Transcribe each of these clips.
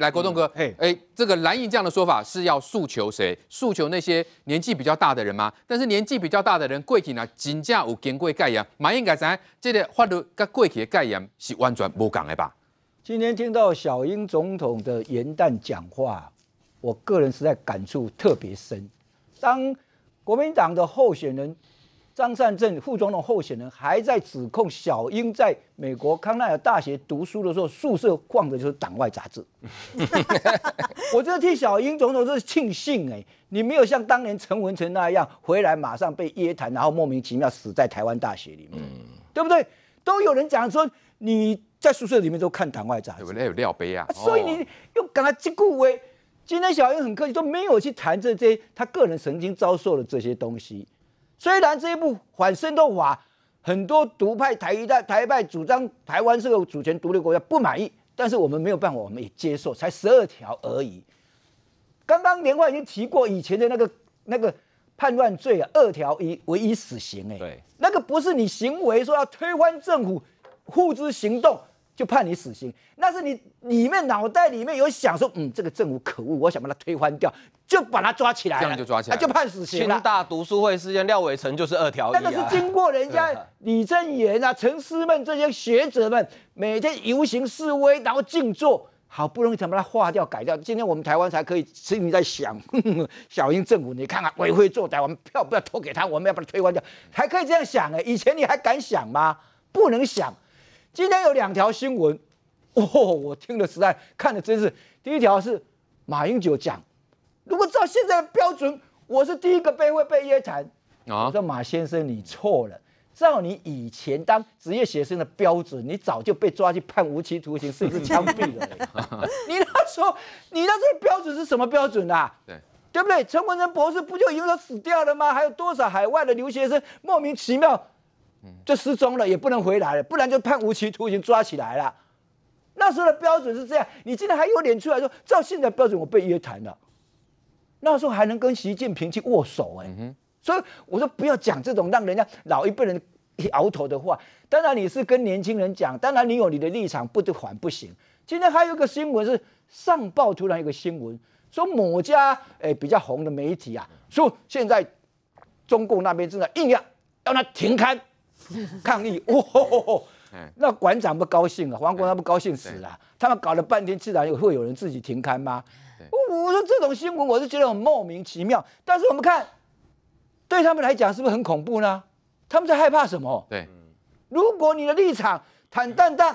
来，国栋哥，哎，哎，这个蓝营这样的说法是要诉求谁？诉求那些年纪比较大的人吗？但是年纪比较大的人，贵体呢，仅价五，跟贵盖样，马英改在这个法律跟贵体的概念是完全不同的吧？今天听到小英总统的元旦讲话，我个人实在感触特别深。当国民党的候选人。张善政副总统候选人还在指控小英在美国康奈尔大学读书的时候，宿舍放的就是党外杂志。我这替小英总统是庆幸哎，你没有像当年陈文成那样回来马上被约谈，然后莫名其妙死在台湾大学里面，对不对？都有人讲说你在宿舍里面都看党外杂志，有料杯啊。所以你又赶快自顾。哎，今天小英很客气，都没有去谈这这些他个人曾经遭受的这些东西。虽然这一部反渗透法，很多独派、台一代、台派主张台湾是个主权独立国家不满意，但是我们没有办法，我们也接受，才十二条而已。刚刚连外已经提过以前的那个那个叛乱罪啊，二条一唯一死刑，哎，那个不是你行为说要推翻政府、付之行动。就判你死刑，那是你里面脑袋里面有想说，嗯，这个政府可恶，我想把它推翻掉，就把他抓起来了。这样就抓起来就判死刑了。清大读书会事件，廖伟成就是二条。那个是经过人家李正言啊、陈思们这些学者们每天游行示威，然后静坐，好不容易才把它化掉、改掉。今天我们台湾才可以心里在想，小英政府，你看看为非作歹，我们票不要投给他，我们要把他推翻掉，还可以这样想哎？以前你还敢想吗？不能想。今天有两条新闻，哦，我听的实在，看的真是。第一条是马英九讲，如果照现在的标准，我是第一个被会被约谈。啊，我说马先生你错了，照你以前当职业学生的标准，你早就被抓去判无期徒刑，甚 至枪毙了。你那时候，你那时候标准是什么标准啊？对，对不对？陈文成博士不就因为死掉了吗？还有多少海外的留学生莫名其妙？就失踪了，也不能回来了，不然就判无期徒刑，抓起来了。那时候的标准是这样，你今天还有脸出来说，照现在标准，我被约谈了。那时候还能跟习近平去握手，哎，所以我说不要讲这种让人家老一辈人摇头的话。当然你是跟年轻人讲，当然你有你的立场，不得缓不行。今天还有一个新闻是，上报突然一个新闻说某家哎比较红的媒体啊，说现在中共那边正在硬要让他停刊。抗议哇！那馆长不高兴了，黄国他不高兴死了。他们搞了半天，自然有会有人自己停刊吗？我说这种新闻，我是觉得很莫名其妙。但是我们看，对他们来讲是不是很恐怖呢？他们在害怕什么？对。如果你的立场坦荡荡，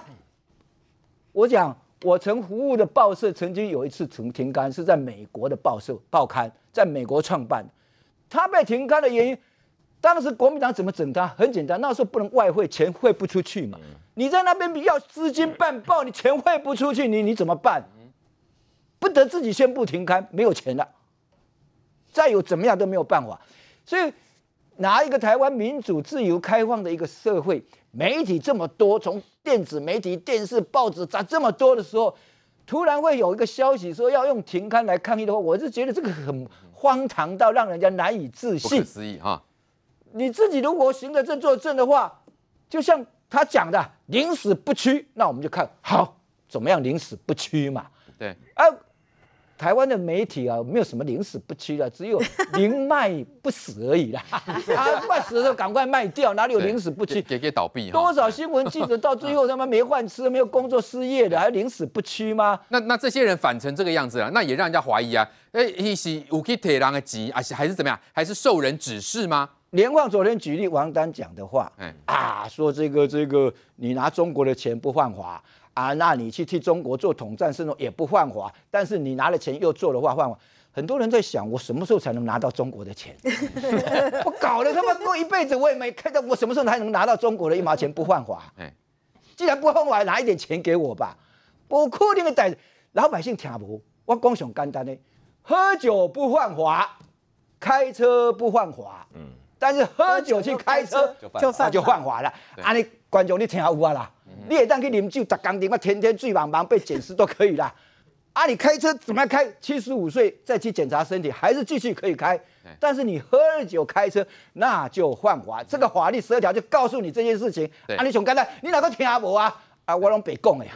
我讲，我曾服务的报社曾经有一次停停刊，是在美国的报社报刊，在美国创办，他被停刊的原因。当时国民党怎么整他？很简单，那时候不能外汇，钱汇不出去嘛。你在那边要资金办报，你钱汇不出去，你你怎么办？不得自己宣布停刊，没有钱了。再有怎么样都没有办法。所以，拿一个台湾民主自由开放的一个社会，媒体这么多，从电子媒体、电视、报纸咋这么多的时候，突然会有一个消息说要用停刊来抗议的话，我是觉得这个很荒唐到让人家难以置信，不可思议哈。你自己如果行得正坐正的话，就像他讲的“宁死不屈”，那我们就看好怎么样“宁死不屈”嘛。对啊，台湾的媒体啊，没有什么“宁死不屈”的，只有“宁卖不死”而已啦。啊，快死的时候赶快卖掉，哪里有“宁死不屈”？给给倒闭，多少新闻记者到最后他妈没饭吃，没有工作失业的，还“宁死不屈”吗？那那这些人反成这个样子了，那也让人家怀疑啊。哎，一些武器铁狼的机啊，还是怎么样？还是受人指示吗？连旺昨天举例王丹讲的话，嗯啊，说这个这个，你拿中国的钱不犯法啊，那你去替中国做统战这种也不犯法。但是你拿了钱又做的话，犯法。很多人在想我什么时候才能拿到中国的钱？我搞了他妈过一辈子我也没看到我什么时候才能拿到中国的一毛钱不犯法。哎，既然不犯法，拿一点钱给我吧，我哭，你们崽老百姓听不？我光想简单呢，喝酒不犯法，开车不犯法。嗯。但是喝酒去开车，就犯法了。啊，你观众，你听我啦，你一旦去饮酒砸工地，天天醉茫茫被检视都可以啦。啊，你开车怎么开？七十五岁再去检查身体，还是继续可以开。但是你喝酒开车，那就犯法。这个法律十二条就告诉你这件事情。啊，你熊干的，你哪个听我啊？啊，我拢被讲呀。